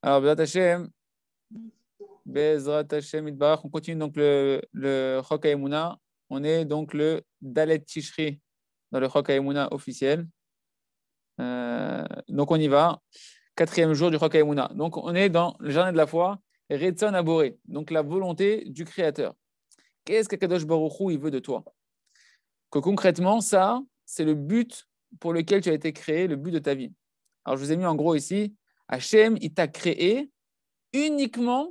Alors, on continue donc le, le On est donc le Dalet Tishri dans le Hoka officiel. Euh, donc, on y va. Quatrième jour du Hoka Donc, on est dans le jardin de la foi, redson Aboré, donc la volonté du Créateur. Qu'est-ce que Baruch Hu, il veut de toi Que concrètement, ça, c'est le but pour lequel tu as été créé, le but de ta vie. Alors, je vous ai mis en gros ici, Hachem, il t'a créé uniquement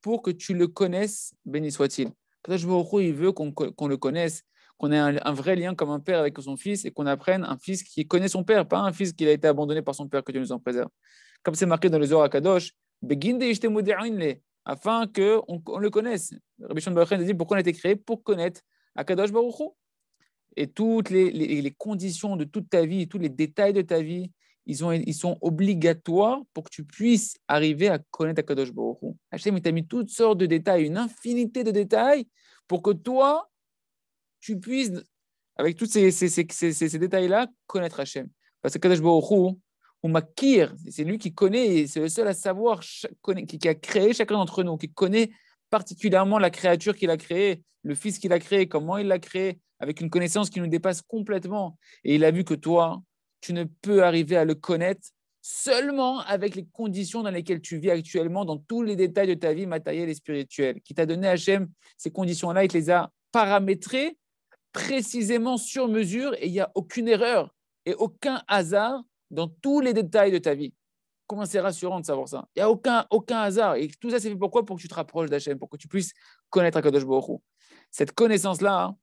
pour que tu le connaisses, béni soit-il. Kadosh Baruch il veut qu'on le connaisse, qu'on ait un, vrai lien comme un père avec son fils et qu'on apprenne un fils qui connaît son père, pas un fils qui a été abandonné par son père, que Dieu nous en préserve. Comme c'est marqué dans les ors à Kadosh, afin qu'on on le connaisse. Rabbi Shon Baruch dit pourquoi on a été créé Pour connaître Akadosh Baruch Hu. Et toutes les, conditions de toute ta vie, tous les détails de ta vie, ils, ont, ils sont obligatoires pour que tu puisses arriver à connaître Akadosh Baruch Hachem, il t'a mis toutes sortes de détails, une infinité de détails, pour que toi, tu puisses, avec tous ces, détails-là, connaître Hachem. Parce que Kadosh Baruch ou Makir, c'est lui qui connaît, c'est le seul à savoir, qui a créé chacun d'entre nous, qui connaît particulièrement la créature qu'il a créée, le fils qu'il a créé, comment il l'a créé, avec une connaissance qui nous dépasse complètement. Et il a vu que toi, tu ne peux arriver à le connaître seulement avec les conditions dans lesquelles tu vis actuellement, dans tous les détails de ta vie matérielle et spirituelle. Qui t'a donné Hachem ces conditions-là, il te les a paramétrées précisément sur mesure et il n'y a aucune erreur et aucun hasard dans tous les détails de ta vie. Comment c'est rassurant de savoir ça Il n'y a aucun, hasard. Et tout ça, c'est fait pourquoi Pour que tu te rapproches d'Hachem, pour que tu puisses connaître Akadosh Baruch Cette connaissance-là, hein,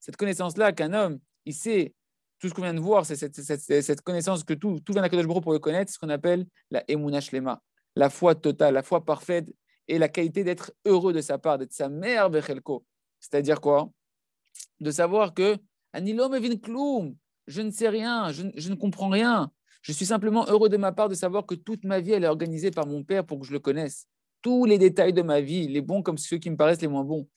cette connaissance-là qu'un homme, il sait tout ce qu'on vient de voir, c'est cette, cette, connaissance que tout, tout vient d'Akadosh Baruch pour le connaître, ce qu'on appelle la Emunah Shlema, la foi totale, la foi parfaite et la qualité d'être heureux de sa part, d'être sa mère Bechelko. C'est-à-dire quoi De savoir que Anilom Evin Kloum, je ne sais rien, je, ne comprends rien. Je suis simplement heureux de ma part de savoir que toute ma vie, elle est organisée par mon père pour que je le connaisse. Tous les détails de ma vie, les bons comme ceux qui me paraissent les moins bons.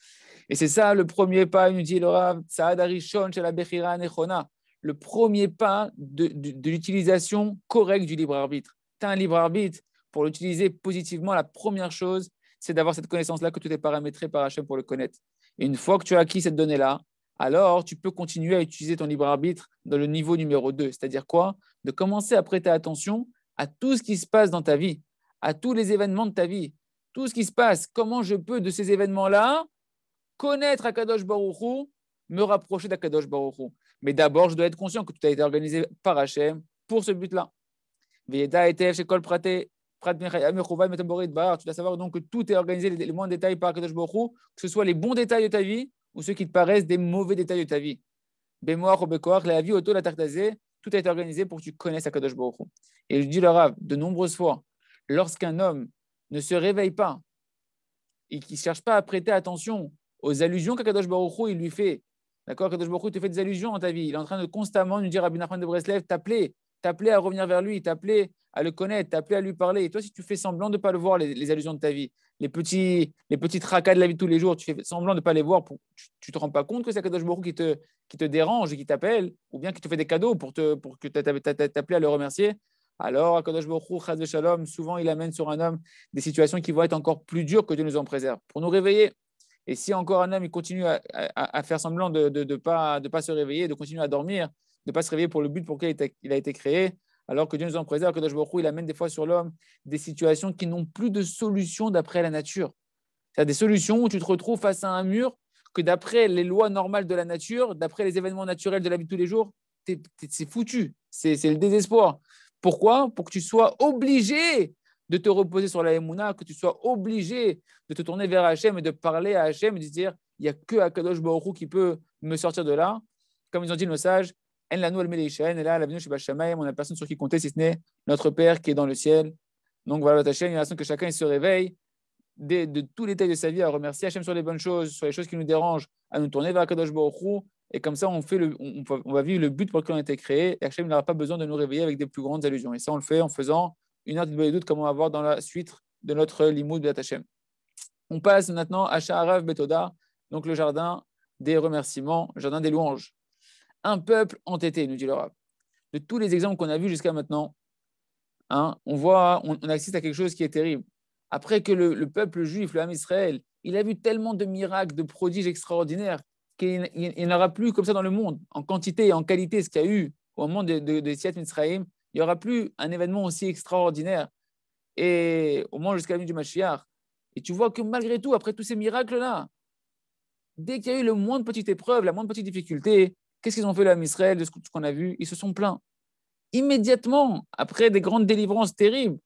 Et c'est ça le premier pas, nous dit Arishon, Nechona le premier pas de, l'utilisation correcte du libre arbitre. Tu as un libre arbitre, pour l'utiliser positivement, la première chose, c'est d'avoir cette connaissance-là que tu t'es paramétré par HM pour le connaître. une fois que tu as acquis cette donnée-là, alors tu peux continuer à utiliser ton libre arbitre dans le niveau numéro 2, c'est-à-dire quoi De commencer à prêter attention à tout ce qui se passe dans ta vie, à tous les événements de ta vie, tout ce qui se passe, comment je peux de ces événements-là connaître Akadosh Baruchou, me rapprocher d'Akadosh Baruchou. Mais d'abord, je dois être conscient que tout a été organisé par Hachem pour ce but-là. Ben tu dois savoir donc que tout est organisé, les moindres détails par Kadosh Baruch que ce soit les bons détails de ta vie ou ceux qui te paraissent des mauvais détails de ta vie. la vie, auto, la tout a été organisé pour que tu connaisses Akadosh Baruch Et je dis le Rav, de nombreuses fois, lorsqu'un homme ne se réveille pas et qui ne cherche pas à prêter attention aux allusions qu'Akadosh Baruch Hu, il lui fait D'accord Kadosh Baruch te fait des allusions dans ta vie. Il est en train de constamment nous dire à Nachman de Breslev, t'appeler, t'appeler à revenir vers lui, t'appeler à le connaître, t'appeler à lui parler. Et toi, si tu fais semblant de ne pas le voir, les, allusions de ta vie, les petits, les petits tracas de la vie tous les jours, tu fais semblant de ne pas les voir, tu ne te rends pas compte que c'est Kadosh Baruch qui te, qui te dérange, qui t'appelle, ou bien qui te fait des cadeaux pour, te, pour que tu t'appelles à le remercier. Alors, Kadosh Baruch Hu, Shalom, souvent il amène sur un homme des situations qui vont être encore plus dures que Dieu nous en préserve. Pour nous réveiller, et si encore un homme il continue à, faire semblant de ne pas, se réveiller, de continuer à dormir, de ne pas se réveiller pour le but pour lequel il, a été créé, alors que Dieu nous en préserve, que Baruch il amène des fois sur l'homme des situations qui n'ont plus de solution d'après la nature. cest à des solutions où tu te retrouves face à un mur que d'après les lois normales de la nature, d'après les événements naturels de la vie de tous les jours, c'est foutu, c'est le désespoir. Pourquoi Pour que tu sois obligé de te reposer sur la Emouna, que tu sois obligé de te tourner vers Hachem et de parler à Hachem et de dire il n'y a que Akadosh Baruch qui peut me sortir de là. Comme ils ont dit nos sages, En les al et là, la chez Bachamaim, on n'a personne sur qui compter si ce n'est notre Père qui est dans le ciel. Donc voilà, Hachem, il y a que chacun se réveille de, de tous les détails de sa vie, à remercier Hachem sur les bonnes choses, sur les choses qui nous dérangent, à nous tourner vers Akadosh Baruch et comme ça, on, fait le, on, va vivre le but pour lequel on a été créé. Et Hachem n'aura pas besoin de nous réveiller avec des plus grandes allusions. Et ça, on le fait en faisant une autre doute comme on va voir dans la suite de notre limoud de On passe maintenant à Sha'arav Betoda, donc le jardin des remerciements, jardin des louanges. Un peuple entêté, nous dit l'europe De tous les exemples qu'on a vus jusqu'à maintenant, hein, on voit, on, assiste à quelque chose qui est terrible. Après que le, peuple juif, le Israël, il a vu tellement de miracles, de prodiges extraordinaires qu'il n'y en aura plus comme ça dans le monde, en quantité et en qualité, ce qu'il y a eu au moment des de, de il n'y aura plus un événement aussi extraordinaire. Et au moins jusqu'à la nuit du Mashiach. Et tu vois que malgré tout, après tous ces miracles-là, dès qu'il y a eu le moins de petite épreuve, la moins de petite difficulté, qu'est-ce qu'ils ont fait là Israël de ce qu'on a vu Ils se sont plaints. Immédiatement, après des grandes délivrances terribles,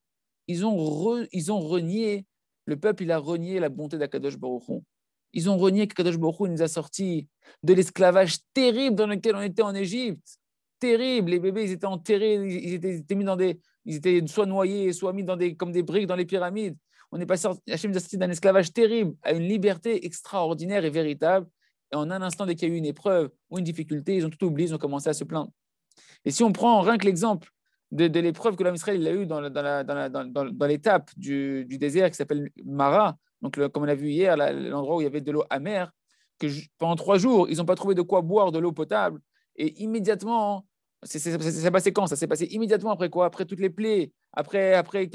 ils ont, ils ont renié, le peuple il a renié la bonté d'Akadosh Baruchon. Ils ont renié qu'Akadosh Baruch nous a sortis de l'esclavage terrible dans lequel on était en Égypte terrible. Les bébés, ils étaient enterrés, ils étaient, mis dans des, ils étaient soit noyés, soit mis dans des, comme des briques dans les pyramides. On est passé, d'un esclavage terrible à une liberté extraordinaire et véritable. Et en un instant, dès qu'il y a eu une épreuve ou une difficulté, ils ont tout oublié, ils ont commencé à se plaindre. Et si on prend rien que l'exemple de, l'épreuve que l'homme a eue dans, dans l'étape du, désert qui s'appelle Mara, donc comme on l'a vu hier, l'endroit où il y avait de l'eau amère, que pendant trois jours, ils n'ont pas trouvé de quoi boire de l'eau potable. Et immédiatement, c'est passé quand Ça s'est passé immédiatement après quoi Après toutes les plaies, après, après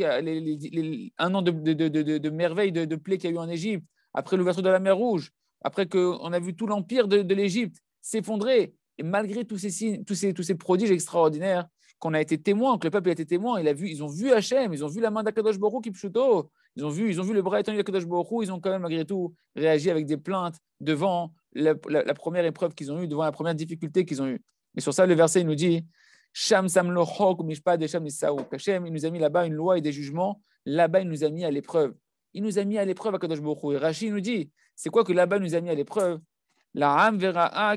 un an de, de, de, merveilles de, plaies qu'il y a eu en Égypte, après l'ouverture de la mer Rouge, après qu'on a vu tout l'empire de, l'Égypte s'effondrer. Et malgré tous ces, tous ces, tous ces prodiges extraordinaires qu'on a été témoin, que le peuple a été témoin, il a vu, ils ont vu Hachem, ils ont vu la main d'Akadosh Borou ils ont vu, ils ont vu le bras étendu d'Akadosh Borou, ils ont quand même malgré tout réagi avec des plaintes devant la, la première épreuve qu'ils ont eue, devant la première difficulté qu'ils ont eue. Et sur ça, le verset nous dit il nous a mis là-bas une loi et des jugements. Là-bas, il nous a mis à l'épreuve. Il nous a mis à l'épreuve à Kadosh Rashi nous dit c'est quoi que là-bas nous a mis à l'épreuve La nous a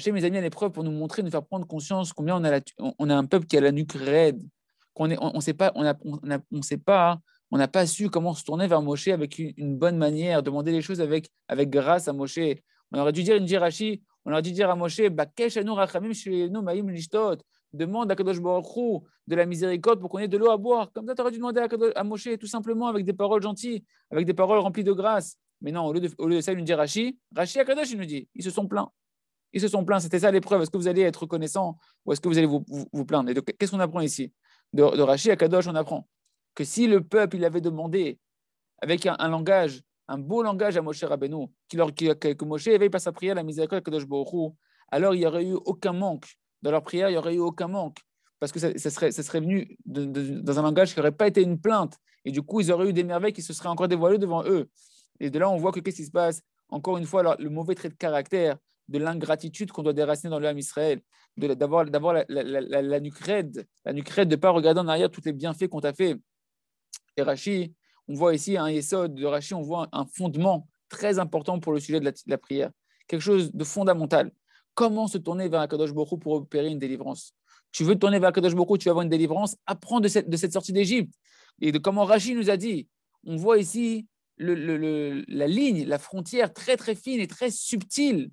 mis à l'épreuve pour nous montrer, nous faire prendre conscience combien on a, on a un peuple qui a la nuque raide, qu'on ne on, sait pas, on on, pas, hein. on n'a pas su comment se tourner vers Moshe avec une, bonne manière, demander les choses avec, avec grâce à Moshe. On aurait dû dire une Rashi, on aurait dû dire à Moshe, demande à Kadosh Baruch de la miséricorde pour qu'on ait de l'eau à boire. Comme ça, tu aurais dû demander à, Moshe tout simplement avec des paroles gentilles, avec des paroles remplies de grâce. Mais non, au lieu de, ça, il nous dit Rashi, Rashi à Kadosh, il nous dit, ils se sont plaints. Ils se sont plaints, c'était ça l'épreuve. Est-ce que vous allez être reconnaissant ou est-ce que vous allez vous, plaindre qu'est-ce qu'on apprend ici de, de Rashi à Kadosh, on apprend que si le peuple il avait demandé avec un langage un beau langage à Moshe Rabbeinu, qui, que, que Moshe éveille par sa prière la miséricorde Kadosh Baruch alors il n'y aurait eu aucun manque. Dans leur prière, il n'y aurait eu aucun manque. Parce que ça, serait, ça serait, venu dans un langage qui n'aurait pas été une plainte. Et du coup, ils auraient eu des merveilles qui se seraient encore dévoilées devant eux. Et de là, on voit que qu'est-ce qui se passe Encore une fois, alors, le mauvais trait de caractère, de l'ingratitude qu'on doit déraciner dans l'âme Israël, d'avoir la, la, la, la, la de ne pas regarder en arrière tous les bienfaits qu'on t'a fait. Et rachi on voit ici un hein, Yesod de Rachid, on voit un fondement très important pour le sujet de la, prière, quelque chose de fondamental. Comment se tourner vers Akadosh Boko pour opérer une délivrance Tu veux te tourner vers Akadosh Boko, tu vas avoir une délivrance, apprends de cette, sortie d'Égypte. Et de comment Rachid nous a dit, on voit ici la ligne, la frontière très très fine et très subtile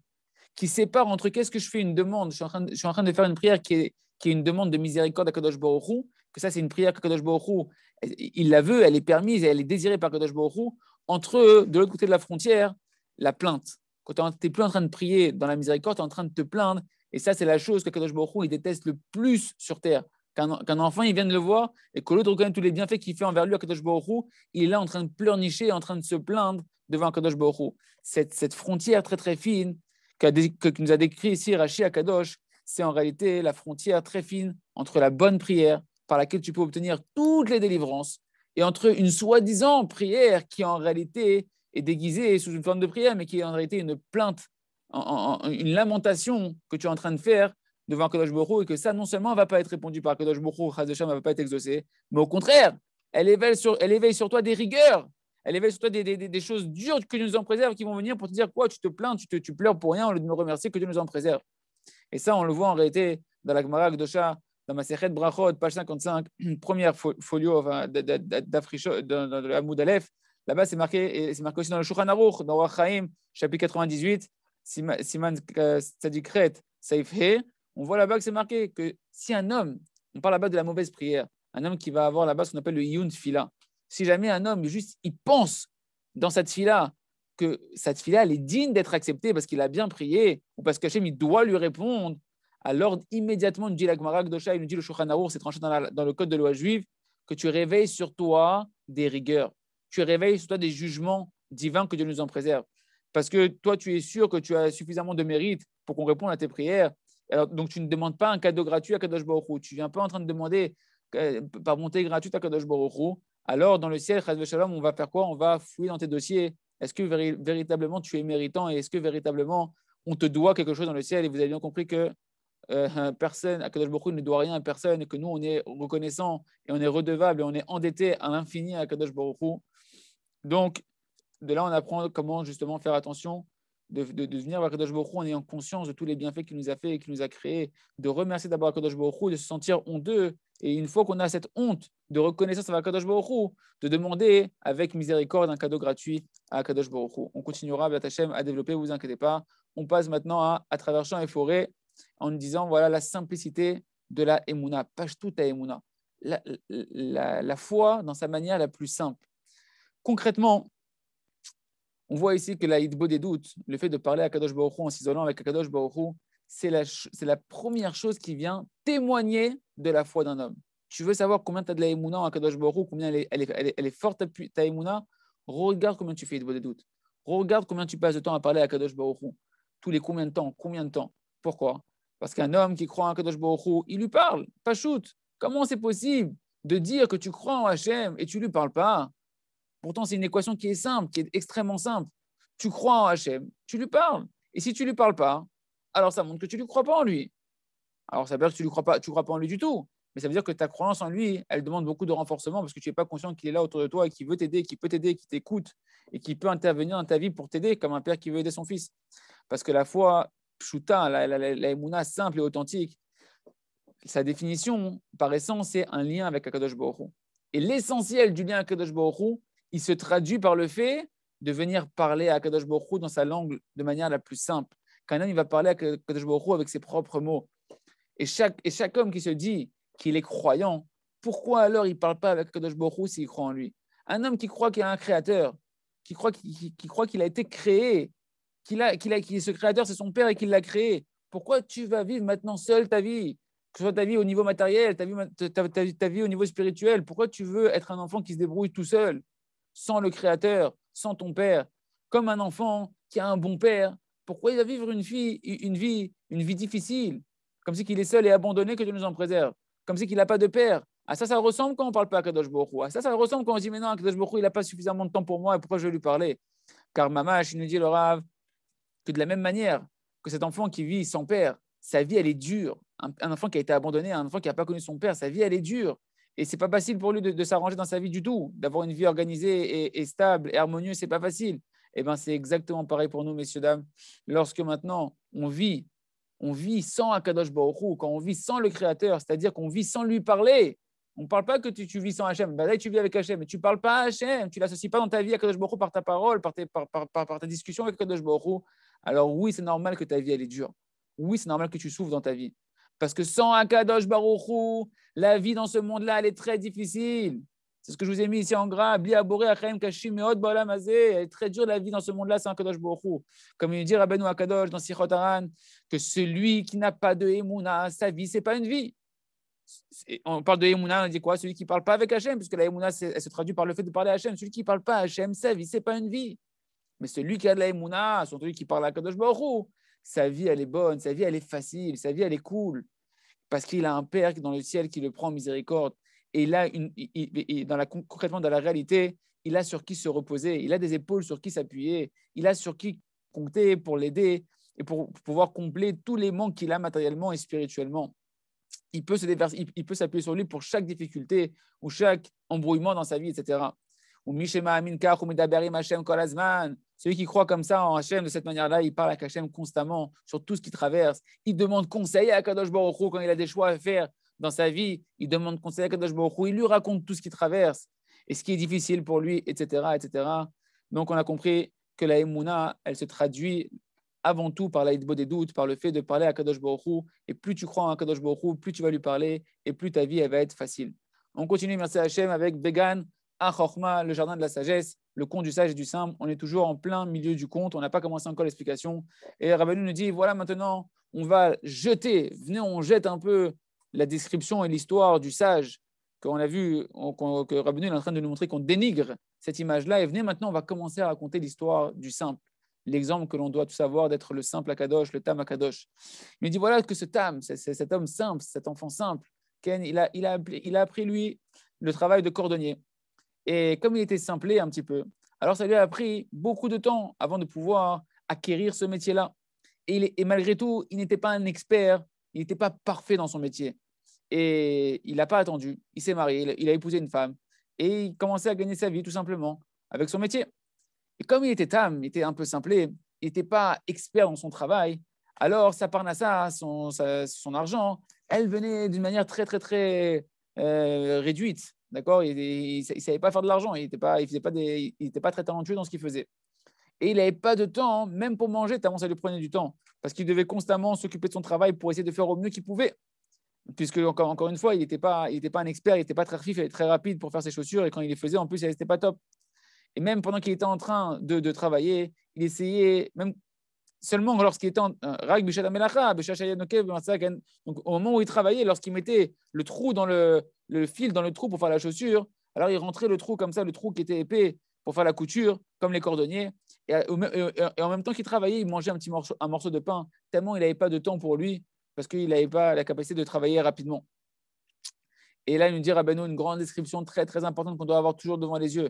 qui sépare entre qu'est-ce que je fais une demande, je suis, en train de, faire une prière qui est, une demande de miséricorde à Kadosh Baruch que ça c'est une prière que Kadosh Baruch il la veut, elle est permise et elle est désirée par Kadosh Baruch entre eux, de l'autre côté de la frontière, la plainte. Quand tu n'es plus en train de prier dans la miséricorde, tu es en train de te plaindre. Et ça, c'est la chose que Kadosh Baruch il déteste le plus sur terre. Qu'un enfant, il vienne le voir et que l'autre reconnaît tous les bienfaits qu'il fait envers lui à Kadosh Baruch il est là en train de pleurnicher, en train de se plaindre devant Kadosh Baruch cette, cette, frontière très très fine que, que nous a décrit ici Rachid à Kadosh, c'est en réalité la frontière très fine entre la bonne prière par laquelle tu peux obtenir toutes les délivrances, et entre une soi-disant prière qui en réalité est déguisée sous une forme de prière, mais qui est en réalité une plainte, une lamentation que tu es en train de faire devant Kadosh et que ça non seulement ne va pas être répondu par Kadosh Boro, ne va pas être exaucé, mais au contraire, elle éveille sur, toi des rigueurs, elle éveille sur toi des, choses dures que Dieu nous en préserve qui vont venir pour te dire quoi Tu te plains, tu, pleures pour rien, au lieu de me remercier, que Dieu nous en préserve. Et ça, on le voit en réalité dans la Gemara Gdosha dans ma Sechet Brachot, page 55, première folio enfin, de la Moudalef, là-bas c'est marqué, et c'est marqué aussi dans le Shouchan Aruch, dans Rachaim, chapitre 98, Siman Tzadikret, Saif on voit là-bas que c'est marqué que si un homme, on parle là-bas de la mauvaise prière, un homme qui va avoir là-bas ce qu'on appelle le Yun Fila, si jamais un homme juste il pense dans cette fila que cette fila elle est digne d'être acceptée parce qu'il a bien prié ou parce qu'Hachem il doit lui répondre alors, immédiatement, nous dit Gemara Gdosha, il nous dit le Shulchan c'est tranché dans, le code de loi juive, que tu réveilles sur toi des rigueurs. Tu réveilles sur toi des jugements divins que Dieu nous en préserve. Parce que toi, tu es sûr que tu as suffisamment de mérite pour qu'on réponde à tes prières. donc, tu ne demandes pas un cadeau gratuit à Kadosh Baruch Tu es un peu en train de demander euh, par montée gratuite à Kadosh Baruch Alors, dans le ciel, Shalom, on va faire quoi On va fouiller dans tes dossiers. Est-ce que véritablement tu es méritant et est-ce que véritablement on te doit quelque chose dans le ciel Et vous avez bien compris que euh, personne, Akadosh Baruch ne doit rien à personne, que nous, on est reconnaissant et on est redevable et on est endetté à l'infini à Akadosh Baruch Donc, de là, on apprend comment justement faire attention de, de, venir à Akadosh Baruch en ayant conscience de tous les bienfaits qu'il nous a fait et qu'il nous a créés, de remercier d'abord Akadosh Baruch de se sentir honteux. Et une fois qu'on a cette honte de reconnaissance à Kadosh Baruch de demander avec miséricorde un cadeau gratuit à Kadosh Baruch On continuera, Hashem, à développer, vous inquiétez pas. On passe maintenant à, à travers champs et forêts en disant voilà la simplicité de la Emouna, page tout à Emouna. La, foi dans sa manière la plus simple. Concrètement, on voit ici que la hitbo des doutes, le fait de parler à Kadosh Baruch en s'isolant avec Kadosh Baruch c'est la, première chose qui vient témoigner de la foi d'un homme. Tu veux savoir combien tu as de la Emouna en Kadosh Baruch combien elle est, forte ta Emouna, regarde combien tu fais de des doutes. Regarde combien tu passes de temps à parler à Kadosh Baruch Tous les combien de temps Combien de temps Pourquoi parce qu'un homme qui croit en Kadosh Baruch il lui parle, pas shoot. Comment c'est possible de dire que tu crois en Hachem et tu ne lui parles pas Pourtant, c'est une équation qui est simple, qui est extrêmement simple. Tu crois en Hachem, tu lui parles. Et si tu ne lui parles pas, alors ça montre que tu ne crois pas en lui. Alors ça veut dire que tu ne crois, pas, crois pas en lui du tout. Mais ça veut dire que ta croyance en lui, elle demande beaucoup de renforcement parce que tu n'es pas conscient qu'il est là autour de toi et qu'il veut t'aider, qu'il peut t'aider, qu'il t'écoute et qu'il peut intervenir dans ta vie pour t'aider comme un père qui veut aider son fils. Parce que la foi pshuta, hein, la, la, simple et authentique, sa définition, par essence, c'est un lien avec Akadosh Baruch Et l'essentiel du lien avec Akadosh il se traduit par le fait de venir parler à Akadosh Baruch dans sa langue de manière la plus simple. Quand un il va parler à Akadosh Baruch avec ses propres mots, et chaque, homme qui se dit qu'il est croyant, pourquoi alors il ne parle pas avec Akadosh Baruch s'il croit en lui Un homme qui croit qu'il y a un créateur, qui croit qu'il a été créé qu'il a, qu'il a, est ce créateur, c'est son père et qu'il l'a créé. Pourquoi tu vas vivre maintenant seul ta vie Que ce soit ta vie au niveau matériel, ta vie, ta, ta vie au niveau spirituel. Pourquoi tu veux être un enfant qui se débrouille tout seul, sans le créateur, sans ton père Comme un enfant qui a un bon père, pourquoi il va vivre une, vie, une vie, une vie difficile Comme si qu'il est seul et abandonné, que Dieu nous en préserve. Comme si qu'il n'a pas de père. À ah, ça, ça ressemble quand on ne parle pas à Kadosh Borou. Ah, ça, ça ressemble quand on dit, mais non, Kadosh Borou, il n'a pas suffisamment de temps pour moi, et pourquoi je vais lui parler Car Mamash, il nous dit le Rav, de la même manière que cet enfant qui vit sans père, sa vie, elle est dure. Un, enfant qui a été abandonné, un enfant qui n'a pas connu son père, sa vie, elle est dure. Et c'est pas facile pour lui de, s'arranger dans sa vie du tout, d'avoir une vie organisée et, stable et harmonieuse, c'est pas facile. Et eh ben c'est exactement pareil pour nous, messieurs dames. Lorsque maintenant on vit, on vit sans Akadosh Borou, quand on vit sans le Créateur, c'est-à-dire qu'on vit sans lui parler. On ne parle pas que tu, vis sans Hachem. Ben là, tu vis avec Hachem, mais tu ne parles pas à Hachem. Tu l'associes pas dans ta vie à Kadosh Baruch par ta parole, par, ta discussion avec Kadosh Borou. Alors oui, c'est normal que ta vie, elle est dure. Oui, c'est normal que tu souffres dans ta vie. Parce que sans Akadosh Baruchou, la vie dans ce monde-là, elle est très difficile. C'est ce que je vous ai mis ici en gras. Bli aboré achem kashim meot ba'olam Elle est très dure la vie dans ce monde-là, sans Akadosh Baruchou. Comme il dit Rabbeinu Akadosh dans Sichot Aran, que celui qui n'a pas de Emouna, sa vie, c'est pas une vie. On parle de Emouna, on dit quoi Celui qui ne parle pas avec Hachem, puisque la Emouna, elle se traduit par le fait de parler à Hachem. Celui qui parle pas à sa vie, c'est pas une vie. Mais celui qui a de l'aïmouna, celui qui parle à Kadosh Barou. sa vie, elle est bonne, sa vie, elle est facile, sa vie, elle est cool. Parce qu'il a un Père dans le ciel qui le prend en miséricorde. Et là, dans la, concrètement, dans la réalité, il a sur qui se reposer, il a des épaules sur qui s'appuyer, il a sur qui compter pour l'aider et pour pouvoir combler tous les manques qu'il a matériellement et spirituellement. Il peut se il, peut s'appuyer sur lui pour chaque difficulté ou chaque embrouillement dans sa vie, etc. Ou Mishema Aminka, celui qui croit comme ça en Hachem, de cette manière-là, il parle à Hachem constamment sur tout ce qu'il traverse. Il demande conseil à Kadosh Baruch quand il a des choix à faire dans sa vie. Il demande conseil à Kadosh Baruch Il lui raconte tout ce qu'il traverse et ce qui est difficile pour lui, etc., etc. Donc, on a compris que la Emouna, elle se traduit avant tout par l'aïdbo des doutes, par le fait de parler à Kadosh Baruch Et plus tu crois en Kadosh Baruch plus tu vas lui parler et plus ta vie, elle va être facile. On continue, merci Hachem, avec Began, Achorma, le jardin de la sagesse le compte du sage et du simple. On est toujours en plein milieu du compte. On n'a pas commencé encore l'explication. Et Rabbeinu nous dit voilà, maintenant, on va jeter, venez, on jette un peu la description et l'histoire du sage qu'on a vu, que Rabbeinu est en train de nous montrer qu'on dénigre cette image-là. Et venez, maintenant, on va commencer à raconter l'histoire du simple. L'exemple que l'on doit tout savoir d'être le simple Akadosh, le Tam Akadosh. Il dit voilà que ce Tam, c'est cet homme simple, cet enfant simple, Ken, il a appris, lui, le travail de cordonnier. Et comme il était simplé un petit peu, alors ça lui a pris beaucoup de temps avant de pouvoir acquérir ce métier-là. Et, malgré tout, il n'était pas un expert, il n'était pas parfait dans son métier. Et il n'a pas attendu, il s'est marié, il, a épousé une femme. Et il commençait à gagner sa vie tout simplement avec son métier. Et comme il était tam, il était un peu simplé, il n'était pas expert dans son travail, alors sa parnassa, son, son argent, elle venait d'une manière très, très, très euh, réduite. D'accord Il ne savait pas faire de l'argent. Il n'était pas, pas, très talentueux dans ce qu'il faisait. Et il n'avait pas de temps, même pour manger, tellement ça lui prenait du temps. Parce qu'il devait constamment s'occuper de son travail pour essayer de faire au mieux qu'il pouvait. Puisque, encore, une fois, il n'était pas, pas un expert, il n'était pas très fif il très rapide pour faire ses chaussures. Et quand il les faisait, en plus, elles n'étaient pas top. Et même pendant qu'il était en train de, travailler, il essayait, même seulement lorsqu'il était en. Euh, Donc, au moment où il travaillait, lorsqu'il mettait le trou dans le, le fil dans le trou pour faire la chaussure. Alors il rentrait le trou comme ça, le trou qui était épais pour faire la couture, comme les cordonniers. Euh, euh, euh, et, en même temps qu'il travaillait, il mangeait un petit morceau, un morceau de pain, tellement il n'avait pas de temps pour lui, parce qu'il n'avait pas la capacité de travailler rapidement. Et là, il nous dit, Rabbeinu, une grande description très, très importante qu'on doit avoir toujours devant les yeux.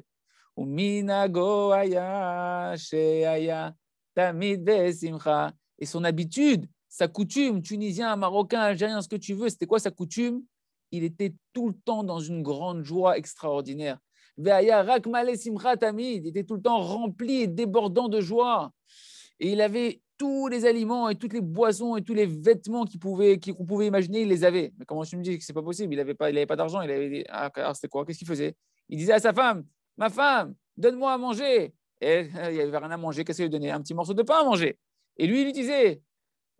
Et son habitude, sa coutume, tunisien, marocain, algérien, ce que tu veux, c'était quoi sa coutume il était tout le temps dans une grande joie extraordinaire. Il était tout le temps rempli et débordant de joie. Et il avait tous les aliments et toutes les boissons et tous les vêtements qu'on pouvait, qu'on pouvait imaginer, il les avait. Mais comment tu me dis que c'est pas possible Il n'avait pas, il avait pas d'argent. Il avait, ah, c'était quoi Qu'est-ce qu'il faisait Il disait à sa femme Ma femme, donne-moi à manger. Et euh, il n'y avait rien à manger. Qu'est-ce qu'il lui donnait Un petit morceau de pain à manger. Et lui, il lui disait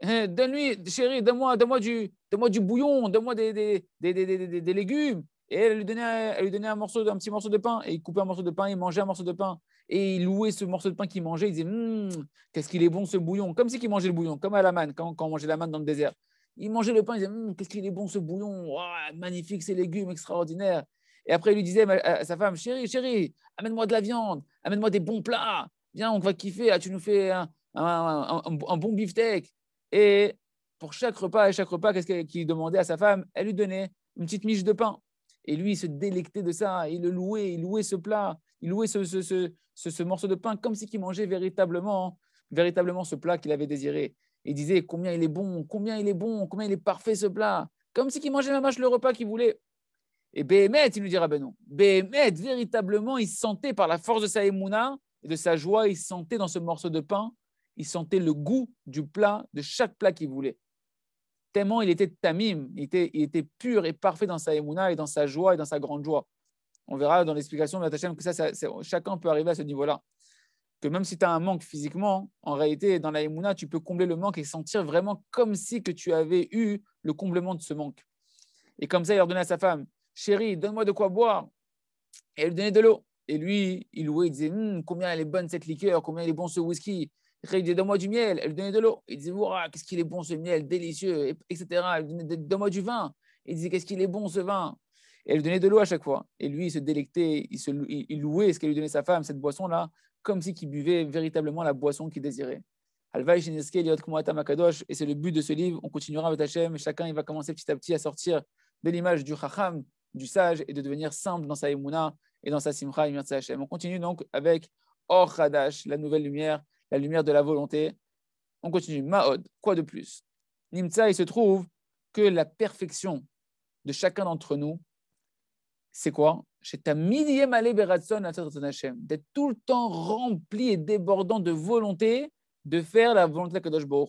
euh, Donne-lui, chérie, donne-moi donne du, donne-moi du bouillon, donne-moi des, légumes. Et elle lui donnait, un, morceau, petit morceau de pain. Et il coupait un morceau de pain, il mangeait un morceau de pain. Et il louait ce morceau de pain qu'il mangeait. Il disait hum, Qu'est-ce qu'il est bon ce bouillon Comme si qu'il mangeait le bouillon, comme à la manne, quand, quand on mangeait la manne dans le désert. Il mangeait le pain, il disait hum, Qu'est-ce qu'il est bon ce bouillon Magnifique ces légumes, extraordinaires. Et après, il lui disait à euh, sa femme Chérie, chérie, amène-moi de la viande, amène-moi des bons plats. Viens, on va kiffer. Ah, tu nous fais un, un, un, un bon beefsteak. Et pour chaque repas et chaque repas, qu'est-ce qu'il demandait à sa femme Elle lui donnait une petite miche de pain. Et lui, il se délectait de ça, il le louait, il louait ce plat, il louait ce, morceau de pain comme si qu'il mangeait véritablement, véritablement ce plat qu'il avait désiré. Il disait combien il est bon, combien il est bon, combien il est parfait ce plat, comme si qu'il mangeait la le repas qu'il voulait. Et Béhémet, il nous dira ben non. Béhémet, véritablement, il sentait par la force de sa émouna et de sa joie, il sentait dans ce morceau de pain, il sentait le goût du plat, de chaque plat qu'il voulait il était tamim, il était, pur et parfait dans sa émouna et dans sa joie et dans sa grande joie. On verra dans l'explication de la que ça, chacun peut arriver à ce niveau-là. Que même si tu as un manque physiquement, en réalité, dans la émouna, tu peux combler le manque et sentir vraiment comme si que tu avais eu le comblement de ce manque. Et comme ça, il ordonnait à sa femme, chérie, donne-moi de quoi boire. Et elle lui donnait de l'eau. Et lui, il louait, il disait, hum, combien elle est bonne cette liqueur, combien elle est bon ce whisky, Donne-moi du miel. Elle lui donnait de l'eau. Il disait qu'est-ce qu'il est bon ce miel, délicieux, etc. Elle lui donnait Donne-moi du vin. Il disait Qu'est-ce qu'il est bon ce vin. Et elle lui donnait de l'eau à chaque fois. Et lui, il se délectait, il, il louait ce qu'elle lui donnait sa femme, cette boisson-là, comme si buvait véritablement la boisson qu'il désirait. Et c'est le but de ce livre. On continuera avec Hachem. Chacun, il va commencer petit à petit à sortir de l'image du Chacham, du sage, et de devenir simple dans sa Emouna et dans sa Simcha. On continue donc avec Or Hadash, la nouvelle lumière la lumière de la volonté. On continue. Ma'od, quoi de plus nimza il se trouve que la perfection de chacun d'entre nous, c'est quoi C'est millième D'être tout le temps rempli et débordant de volonté de faire la volonté de Kadosh Car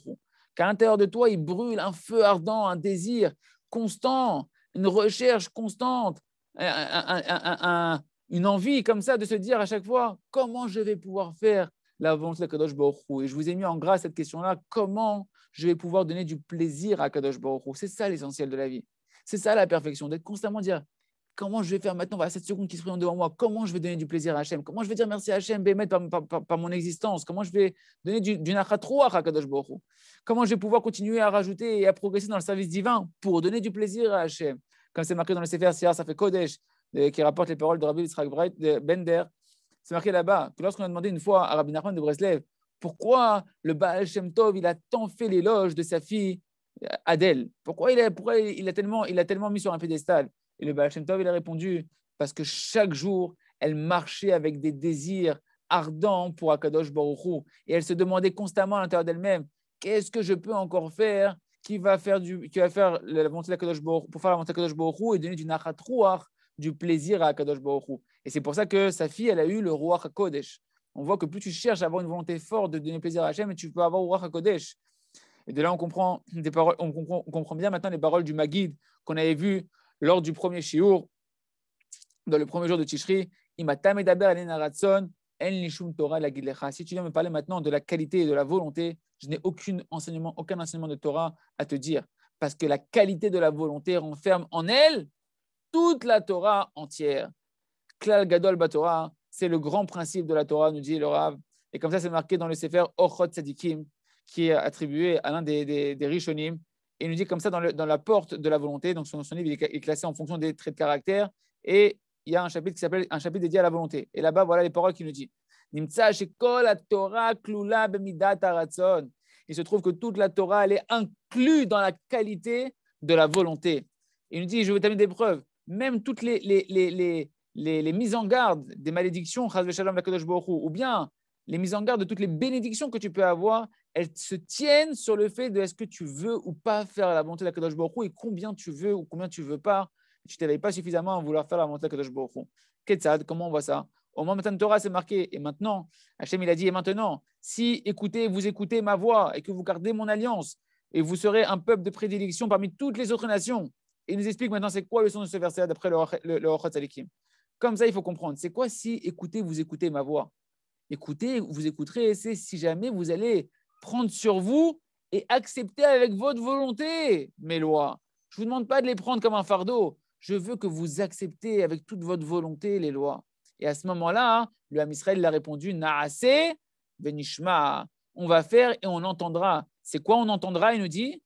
Qu'à l'intérieur de toi, il brûle un feu ardent, un désir constant, une recherche constante, une envie comme ça de se dire à chaque fois comment je vais pouvoir faire l'avance de Kadosh Baruch Et je vous ai mis en grâce cette question-là, comment je vais pouvoir donner du plaisir à Kadosh Baruch C'est ça l'essentiel de la vie. C'est ça la perfection, d'être constamment dire comment je vais faire maintenant, voilà cette seconde qui se présente devant moi, comment je vais donner du plaisir à Hachem, comment je vais dire merci à Hachem, par, mon existence, comment je vais donner du, du à Kadosh Baruch comment je vais pouvoir continuer à rajouter et à progresser dans le service divin pour donner du plaisir à Hachem. Comme c'est marqué dans le Sefer ça fait Kodesh, euh, qui rapporte les paroles de Rabbi Yitzhak Bender, c'est marqué là-bas que lorsqu'on a demandé une fois à Rabbi Nachman de Breslev pourquoi le Baal Shem Tov il a tant fait l'éloge de sa fille Adèle, pourquoi il l'a tellement, il a tellement mis sur un pédestal Et le Baal Shem Tov il a répondu parce que chaque jour elle marchait avec des désirs ardents pour Akadosh Baruchou et elle se demandait constamment à l'intérieur d'elle-même qu'est-ce que je peux encore faire qui va faire, du, qui va faire la montée de la pour faire la montée de et donner du Nachat Ruach du plaisir à Kadosh Baruch Et c'est pour ça que sa fille, elle a eu le roi Kodesh. On voit que plus tu cherches à avoir une volonté forte de donner plaisir à Hachem, tu peux avoir roi Kodesh. Et de là, on comprend, des paroles, on comprend, bien maintenant les paroles du Maguid qu'on avait vu lors du premier Shiur, dans le premier jour de Tishri. Si tu viens me parler maintenant de la qualité et de la volonté, je n'ai aucun enseignement, aucun enseignement de Torah à te dire. Parce que la qualité de la volonté renferme en elle toute la Torah entière. Klal Gadol c'est le grand principe de la Torah, nous dit le Rav. Et comme ça, c'est marqué dans le Sefer Ochot Sadikim, qui est attribué à l'un des, des, Rishonim. Et il nous dit comme ça dans, la porte de la volonté. Donc, son, son livre il est classé en fonction des traits de caractère. Et il y a un chapitre qui s'appelle un chapitre dédié à la volonté. Et là-bas, voilà les paroles qui nous dit. Il se trouve que toute la Torah, elle est inclue dans la qualité de la volonté. Il nous dit, je vais t'amener des preuves même toutes les, mises en garde des malédictions, ou bien les mises en garde de toutes les bénédictions que tu peux avoir, elles se tiennent sur le fait de est-ce que tu veux ou pas faire la bonté kadosh Borou et combien tu veux ou combien tu veux pas. Tu t'éveilles pas suffisamment à vouloir faire la bonté ce que ça comment on voit ça Au moment de Torah, c'est marqué. Et maintenant, Hachem, il a dit, et maintenant, si écoutez, vous écoutez ma voix et que vous gardez mon alliance, et vous serez un peuple de prédilection parmi toutes les autres nations, il nous explique maintenant c'est quoi le son de ce verset d'après le, le, S'alikim. Comme ça, il faut comprendre. C'est quoi si écoutez, vous écoutez ma voix Écoutez, vous écouterez, c'est si jamais vous allez prendre sur vous et accepter avec votre volonté mes lois. Je ne vous demande pas de les prendre comme un fardeau. Je veux que vous acceptez avec toute votre volonté les lois. Et à ce moment-là, hein, le Ham Israël l'a répondu Naase Benishma. On va faire et on entendra. C'est quoi on entendra Il nous dit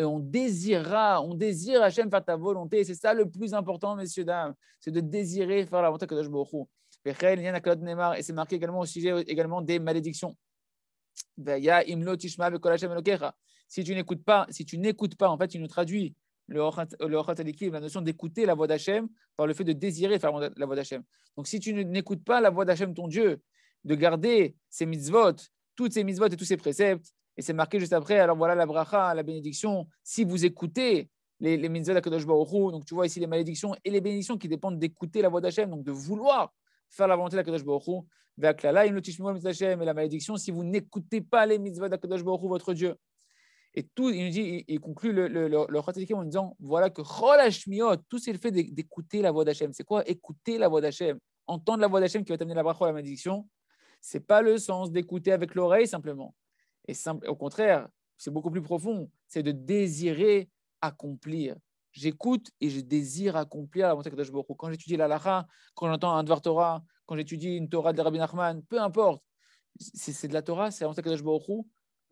euh, on désirera, on désire Hachem faire ta volonté. C'est ça le plus important, messieurs, dames, c'est de désirer faire la volonté de Kadosh Et c'est marqué également au sujet également des malédictions. Si tu n'écoutes pas, si tu n'écoutes pas, en fait, il nous traduit le Hochat la notion d'écouter la voix d'Hachem par le fait de désirer faire la voix d'Hachem. Donc, si tu n'écoutes pas la voix d'Hachem, ton Dieu, de garder ses mitzvot, toutes ses mitzvot et tous ses préceptes, et c'est marqué juste après, alors voilà la bracha, hein, la bénédiction. Si vous écoutez les, les mitzvot d'Akadosh Baruch donc tu vois ici les malédictions et les bénédictions qui dépendent d'écouter la voix d'Hachem, donc de vouloir faire la volonté d'Akadosh Baruch Hu. Et la malédiction, si vous n'écoutez pas les mitzvot d'Akadosh Baruch Hu, votre Dieu. Et tout, il dit, il, conclut le, le, en disant voilà que tout c'est le fait d'écouter la voix d'Hachem. C'est quoi écouter la voix d'Hachem Entendre la voix d'Hachem qui va t'amener la bracha la malédiction. n'est pas le sens d'écouter avec l'oreille simplement. Et au contraire, c'est beaucoup plus profond. C'est de désirer accomplir. J'écoute et je désire accomplir la volonté de Quand j'étudie la Lacha, quand j'entends un Dvar Torah, quand j'étudie une Torah de Rabbi Nachman, peu importe, c'est de la Torah, c'est la volonté de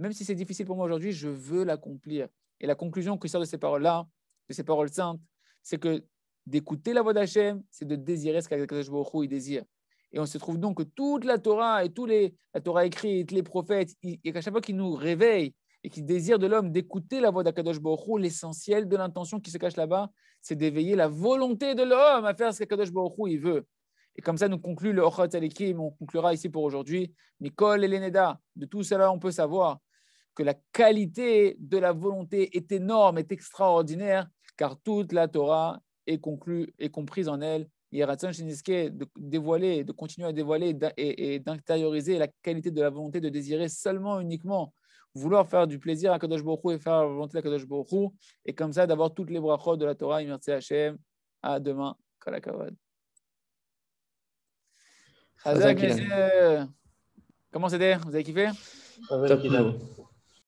Même si c'est difficile pour moi aujourd'hui, je veux l'accomplir. Et la conclusion qui sort de ces paroles-là, de ces paroles saintes, c'est que d'écouter la voix d'Hachem, c'est de désirer ce qu'Akadosh Baruch il désire. Et on se trouve donc que toute la Torah et tous les, la Torah écrite, les prophètes, et qu'à chaque fois qu'ils nous réveillent et qui désirent de l'homme d'écouter la voix d'Akadosh Baruch l'essentiel de l'intention qui se cache là-bas, c'est d'éveiller la volonté de l'homme à faire ce qu'Akadosh Baruch il veut. Et comme ça, nous conclut le Ochot Ta'likim on conclura ici pour aujourd'hui. Nicole et Leneda, de tout cela, on peut savoir que la qualité de la volonté est énorme, est extraordinaire, car toute la Torah est conclue comprise en elle Shiniske, de dévoiler, de continuer à dévoiler et, d'intérioriser la qualité de la volonté de désirer seulement, uniquement, vouloir faire du plaisir à Kadosh Baruch et faire la volonté de Kadosh Baruch et comme ça d'avoir toutes les brachot de la Torah, merci Hachem, à demain, Kalakavad. Comment c'était Vous avez kiffé